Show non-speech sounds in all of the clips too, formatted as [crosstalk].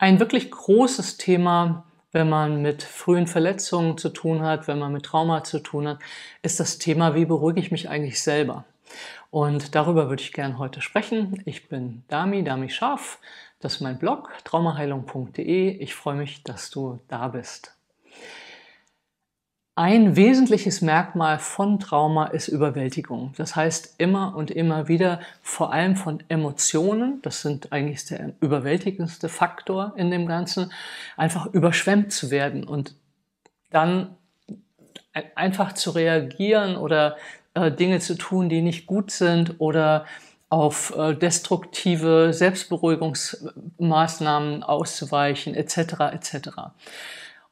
Ein wirklich großes Thema, wenn man mit frühen Verletzungen zu tun hat, wenn man mit Trauma zu tun hat, ist das Thema, wie beruhige ich mich eigentlich selber? Und darüber würde ich gerne heute sprechen. Ich bin Dami, Dami Scharf. Das ist mein Blog traumaheilung.de. Ich freue mich, dass du da bist. Ein wesentliches Merkmal von Trauma ist Überwältigung. Das heißt, immer und immer wieder, vor allem von Emotionen, das sind eigentlich der überwältigendste Faktor in dem Ganzen, einfach überschwemmt zu werden und dann einfach zu reagieren oder äh, Dinge zu tun, die nicht gut sind oder auf äh, destruktive Selbstberuhigungsmaßnahmen auszuweichen, etc. etc.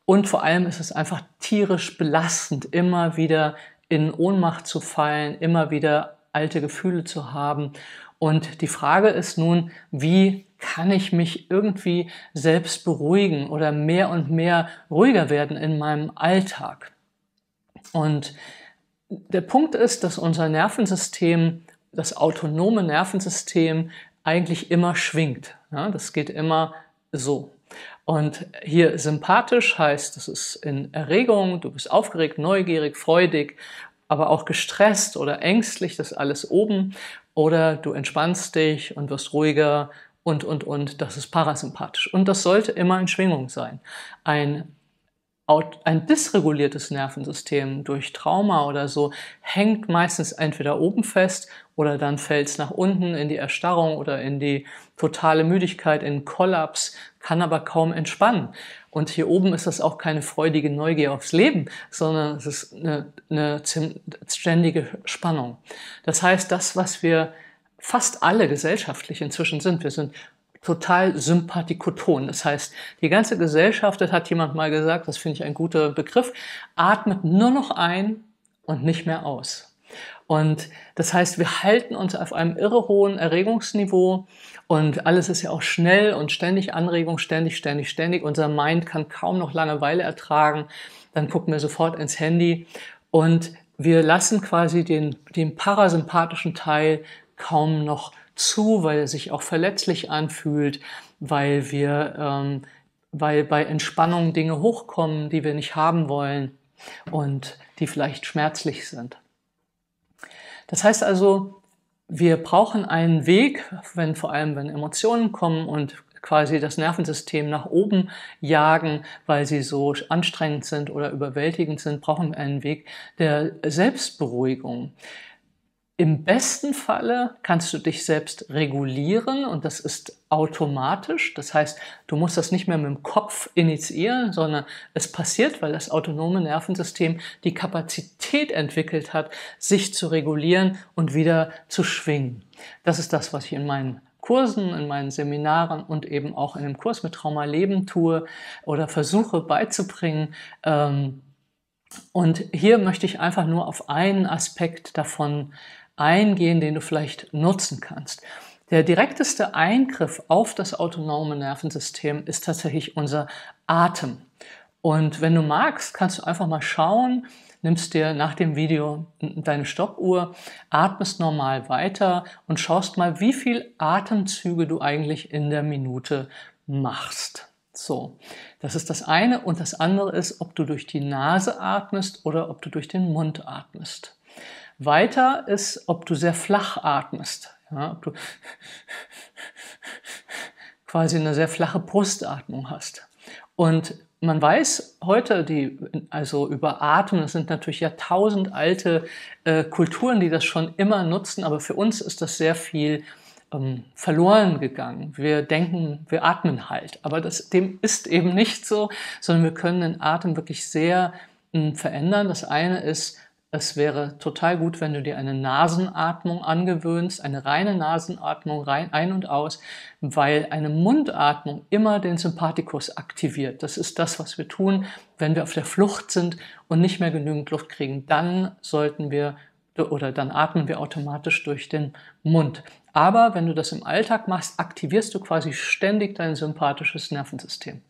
Und vor allem ist es einfach tierisch belastend, immer wieder in Ohnmacht zu fallen, immer wieder alte Gefühle zu haben. Und die Frage ist nun, wie kann ich mich irgendwie selbst beruhigen oder mehr und mehr ruhiger werden in meinem Alltag? Und der Punkt ist, dass unser Nervensystem, das autonome Nervensystem, eigentlich immer schwingt. Ja, das geht immer so. Und hier sympathisch heißt, das ist in Erregung, du bist aufgeregt, neugierig, freudig, aber auch gestresst oder ängstlich, das alles oben. Oder du entspannst dich und wirst ruhiger und, und, und. Das ist parasympathisch. Und das sollte immer in Schwingung sein. Ein ein dysreguliertes Nervensystem durch Trauma oder so hängt meistens entweder oben fest oder dann fällt es nach unten in die Erstarrung oder in die totale Müdigkeit, in Kollaps, kann aber kaum entspannen. Und hier oben ist das auch keine freudige Neugier aufs Leben, sondern es ist eine, eine ständige Spannung. Das heißt, das, was wir fast alle gesellschaftlich inzwischen sind, wir sind total sympathikoton. Das heißt, die ganze Gesellschaft, das hat jemand mal gesagt, das finde ich ein guter Begriff, atmet nur noch ein und nicht mehr aus. Und das heißt, wir halten uns auf einem irre hohen Erregungsniveau und alles ist ja auch schnell und ständig Anregung, ständig, ständig, ständig. Unser Mind kann kaum noch Langeweile ertragen. Dann gucken wir sofort ins Handy und wir lassen quasi den, den parasympathischen Teil kaum noch zu, weil er sich auch verletzlich anfühlt, weil wir, ähm, weil bei Entspannung Dinge hochkommen, die wir nicht haben wollen und die vielleicht schmerzlich sind. Das heißt also, wir brauchen einen Weg, wenn vor allem wenn Emotionen kommen und quasi das Nervensystem nach oben jagen, weil sie so anstrengend sind oder überwältigend sind, brauchen wir einen Weg der Selbstberuhigung. Im besten Falle kannst du dich selbst regulieren und das ist automatisch. Das heißt, du musst das nicht mehr mit dem Kopf initiieren, sondern es passiert, weil das autonome Nervensystem die Kapazität entwickelt hat, sich zu regulieren und wieder zu schwingen. Das ist das, was ich in meinen Kursen, in meinen Seminaren und eben auch in dem Kurs mit Trauma Leben tue oder versuche beizubringen. Ähm, und hier möchte ich einfach nur auf einen Aspekt davon eingehen, den du vielleicht nutzen kannst. Der direkteste Eingriff auf das autonome Nervensystem ist tatsächlich unser Atem. Und wenn du magst, kannst du einfach mal schauen, nimmst dir nach dem Video deine Stoppuhr, atmest normal weiter und schaust mal, wie viel Atemzüge du eigentlich in der Minute machst. So, das ist das eine. Und das andere ist, ob du durch die Nase atmest oder ob du durch den Mund atmest. Weiter ist, ob du sehr flach atmest. Ja, ob du quasi eine sehr flache Brustatmung hast. Und man weiß heute, die, also über Atmen, das sind natürlich jahrtausendalte äh, Kulturen, die das schon immer nutzen, aber für uns ist das sehr viel ähm, verloren gegangen. Wir denken, wir atmen halt, aber das, dem ist eben nicht so, sondern wir können den Atem wirklich sehr äh, verändern. Das eine ist, es wäre total gut, wenn du dir eine Nasenatmung angewöhnst, eine reine Nasenatmung rein, ein und aus, weil eine Mundatmung immer den Sympathikus aktiviert. Das ist das, was wir tun, wenn wir auf der Flucht sind und nicht mehr genügend Luft kriegen. Dann sollten wir oder dann atmen wir automatisch durch den Mund. Aber wenn du das im Alltag machst, aktivierst du quasi ständig dein sympathisches Nervensystem.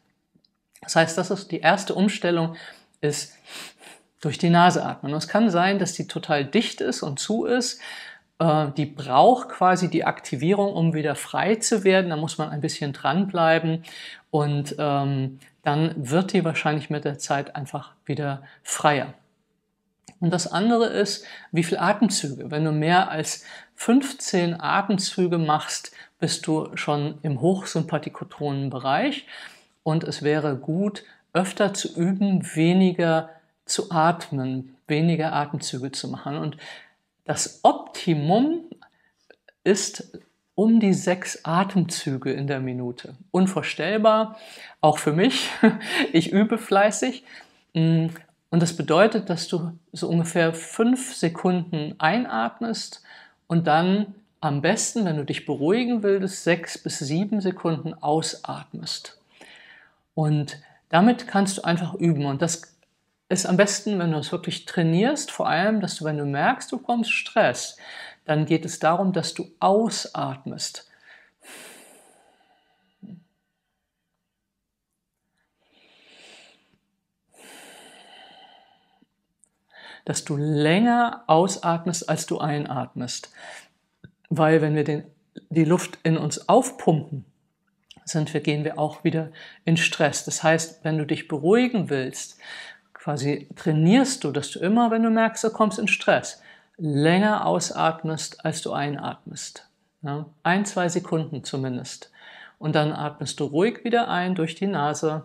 Das heißt, das ist die erste Umstellung, ist durch die Nase atmen. Und es kann sein, dass die total dicht ist und zu ist. Äh, die braucht quasi die Aktivierung, um wieder frei zu werden. Da muss man ein bisschen dranbleiben und ähm, dann wird die wahrscheinlich mit der Zeit einfach wieder freier. Und das andere ist, wie viel Atemzüge. Wenn du mehr als 15 Atemzüge machst, bist du schon im hochsympathikotronen und es wäre gut, öfter zu üben, weniger zu atmen, weniger Atemzüge zu machen. Und das Optimum ist um die sechs Atemzüge in der Minute. Unvorstellbar, auch für mich. [laughs] Ich übe fleißig. Mm, und das bedeutet, dass du so ungefähr fünf Sekunden einatmest und dann am besten, wenn du dich beruhigen willst, sechs bis sieben Sekunden ausatmest. Und damit kannst du einfach üben. Und das ist am besten, wenn du es wirklich trainierst, vor allem, dass du, wenn du merkst, du bekommst Stress, dann geht es darum, dass du ausatmest. Dass du länger ausatmest, als du einatmest. Weil wenn wir den, die Luft in uns aufpumpen, sind wir, gehen wir auch wieder in Stress. Das heißt, wenn du dich beruhigen willst quasi trainierst du, dass du immer, wenn du merkst, du kommst in Stress, länger ausatmest, als du einatmest. Ja? Ein, zwei Sekunden zumindest. Und dann atmest du ruhig wieder ein durch die Nase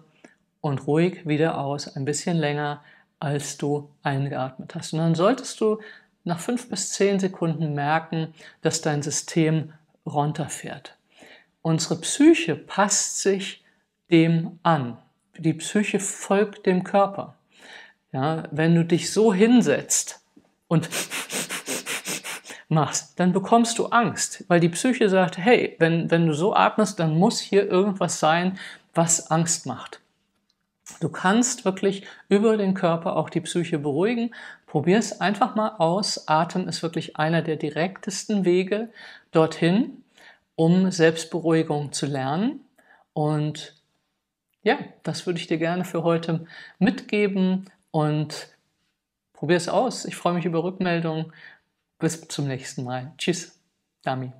und ruhig wieder aus, ein bisschen länger, als du eingeatmet hast. Und dann solltest du nach fünf bis zehn Sekunden merken, dass dein System runterfährt. Unsere Psyche passt sich dem an. Die Psyche folgt dem Körper. Ja, wenn du dich so hinsetzt und [laughs] machst, dann bekommst du Angst, weil die Psyche sagt, hey, wenn, wenn du so atmest, dann muss hier irgendwas sein, was Angst macht. Du kannst wirklich über den Körper auch die Psyche beruhigen. Probier es einfach mal aus. Atem ist wirklich einer der direktesten Wege dorthin, um Selbstberuhigung zu lernen. Und ja, das würde ich dir gerne für heute mitgeben und probier es aus. Ich freue mich über Rückmeldungen. Bis zum nächsten Mal. Tschüss, Dami.